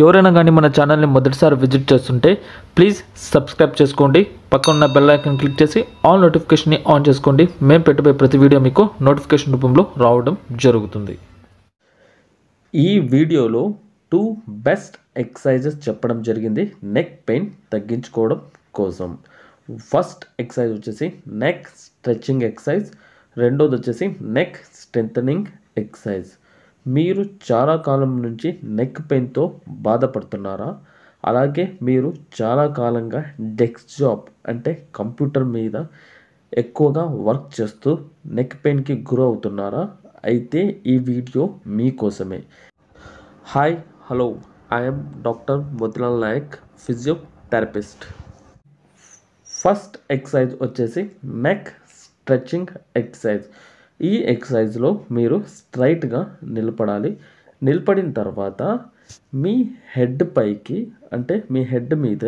ఎవరైనా కానీ మన ఛానల్ని మొదటిసారి విజిట్ చేస్తుంటే ప్లీజ్ సబ్స్క్రైబ్ చేసుకోండి పక్కన బెల్ క్లిక్ చేసి ఆల్ నోటిఫికేషన్ని ఆన్ చేసుకోండి మేము పెట్టబోయే ప్రతి వీడియో మీకు నోటిఫికేషన్ రూపంలో రావడం జరుగుతుంది ఈ వీడియోలో టూ బెస్ట్ ఎక్సర్సైజెస్ చెప్పడం జరిగింది నెక్ పెయిన్ తగ్గించుకోవడం కోసం ఫస్ట్ ఎక్సర్సైజ్ వచ్చేసి నెక్ స్ట్రెచింగ్ ఎక్సర్సైజ్ రెండోది వచ్చేసి నెక్ స్ట్రెంథనింగ్ ఎక్సర్సైజ్ మీరు చాలా కాలం నుంచి నెక్ పెయిన్తో బాధపడుతున్నారా అలాగే మీరు చాలా కాలంగా డెస్క్ జాబ్ అంటే కంప్యూటర్ మీద ఎక్కువగా వర్క్ చేస్తూ నెక్ పెయిన్కి గురవుతున్నారా అయితే ఈ వీడియో మీకోసమే hi hello I'm doctor Motilal Nayak physiotherapist first exercise వచ్చేసి మెక్ స్ట్రెచ్చింగ్ ఎక్సర్సైజ్ ఈ ఎక్సర్సైజ్లో మీరు స్ట్రైట్గా నిలబడాలి నిలబడిన తర్వాత మీ హెడ్ పైకి అంటే మీ హెడ్ మీద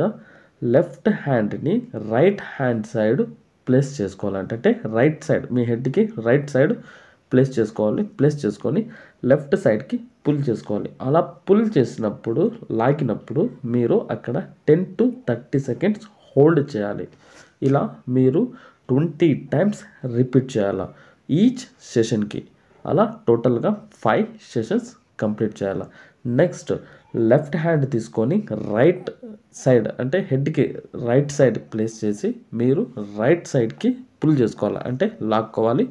లెఫ్ట్ హ్యాండ్ని రైట్ హ్యాండ్ సైడ్ ప్లేస్ చేసుకోవాలంటే రైట్ సైడ్ మీ హెడ్కి రైట్ సైడ్ ప్లేస్ చేసుకోవాలి ప్లేస్ చేసుకొని లెఫ్ట్ సైడ్కి పుల్ చేసుకోవాలి అలా పుల్ చేసినప్పుడు లాగినప్పుడు మీరు అక్కడ ten to thirty seconds hold చేయాలి ఇలా మీరు ట్వంటీ టైమ్స్ రిపీట్ చేయాలి ఈచ్ సెషన్కి అలా టోటల్గా ఫైవ్ సెషన్స్ కంప్లీట్ చేయాలి నెక్స్ట్ లెఫ్ట్ హ్యాండ్ తీసుకొని రైట్ సైడ్ అంటే హెడ్కి రైట్ సైడ్ ప్లేస్ చేసి మీరు రైట్ సైడ్కి పుల్ చేసుకోవాలి అంటే లాక్కోవాలి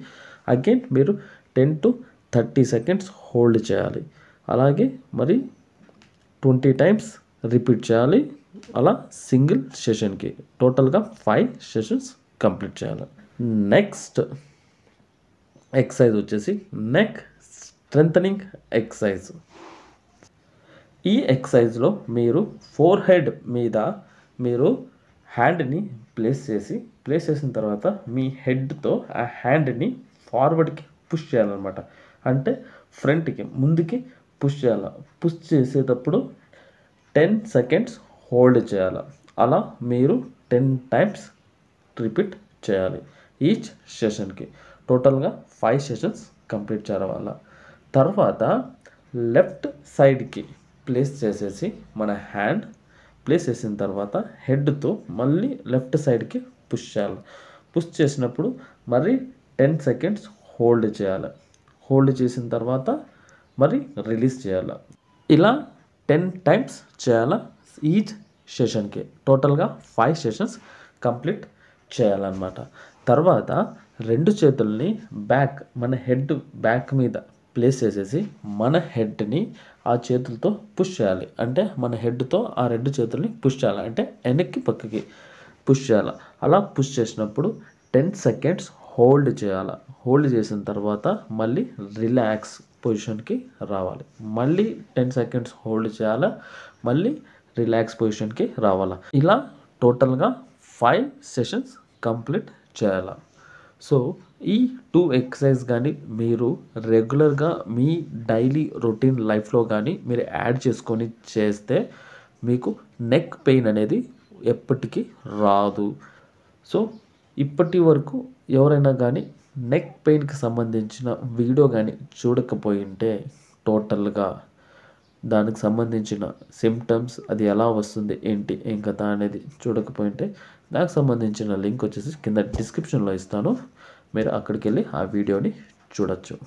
అగైన్ మీరు ten to thirty seconds hold చేయాలి అలాగే మరి ట్వంటీ టైమ్స్ రిపీట్ చేయాలి అలా సింగిల్ సెషన్కి టోటల్గా ఫైవ్ సెషన్స్ కంప్లీట్ చేయాలి నెక్స్ట్ ఎక్సైజ్ వచ్చేసి నెక్ స్ట్రెంథనింగ్ ఎక్సైజ్ ఈ ఎక్సైజ్లో మీరు ఫోర్ హెడ్ మీద మీరు హ్యాండ్ని ప్లేస్ చేసి ప్లేస్ చేసిన తర్వాత మీ హెడ్తో ఆ హ్యాండ్ని ఫార్వర్డ్కి పుష్ చేయాలన్నమాట అంటే ఫ్రంట్కి ముందుకి పుష్ చేయాలి పుష్ చేసేటప్పుడు టెన్ సెకండ్స్ హోల్డ్ చేయాలి అలా మీరు టెన్ టైమ్స్ రిపీట్ చేయాలి ఈచ్ సెషన్కి టోటల్గా ఫైవ్ సెషన్స్ కంప్లీట్ చేయడం వల్ల తర్వాత లెఫ్ట్ సైడ్కి ప్లేస్ చేసేసి మన హ్యాండ్ ప్లేస్ చేసిన తర్వాత హెడ్తో మళ్ళీ లెఫ్ట్ సైడ్కి పుష్ చేయాలి పుష్ చేసినప్పుడు మరీ టెన్ సెకండ్స్ హోల్డ్ చేయాలి హోల్డ్ చేసిన తర్వాత మరి రిలీజ్ చేయాలి ఇలా టెన్ టైమ్స్ చేయాలి ఈచ్ సెషన్కి టోటల్గా ఫైవ్ సెషన్స్ కంప్లీట్ చేయాలన్నమాట తర్వాత రెండు చేతుల్ని బ్యాక్ మన హెడ్ బ్యాక్ మీద ప్లేస్ చేసేసి మన హెడ్ని ఆ చేతులతో పుష్ చేయాలి అంటే మన హెడ్తో ఆ రెండు చేతుల్ని పుష్ చేయాలి అంటే వెనక్కి పక్కకి పుష్ చేయాలి అలా పుష్ చేసినప్పుడు టెన్ సెకండ్స్ హోల్డ్ చేయాలి హోల్డ్ చేసిన తర్వాత మళ్ళీ రిలాక్స్ పొజిషన్కి రావాలి మళ్ళీ టెన్ సెకండ్స్ హోల్డ్ చేయాలా మళ్ళీ రిలాక్స్ పొజిషన్కి రావాలి ఇలా టోటల్గా ఫైవ్ సెషన్స్ కంప్లీట్ చేయాలా సో ఈ టూ ఎక్సర్సైజ్ కానీ మీరు రెగ్యులర్గా మీ డైలీ రొటీన్ లైఫ్లో కానీ మీరు యాడ్ చేసుకొని చేస్తే మీకు నెక్ పెయిన్ అనేది ఎప్పటికీ రాదు సో ఇప్పటి వరకు ఎవరైనా కానీ నెక్ పెయిన్కి సంబంధించిన వీడియో కానీ చూడకపోయి ఉంటే టోటల్గా దానికి సంబంధించిన సిమ్టమ్స్ అది ఎలా వస్తుంది ఏంటి ఏం కథ అనేది చూడకపోయింటే దానికి సంబంధించిన లింక్ వచ్చేసి కింద డిస్క్రిప్షన్లో ఇస్తాను మీరు అక్కడికి వెళ్ళి ఆ వీడియోని చూడొచ్చు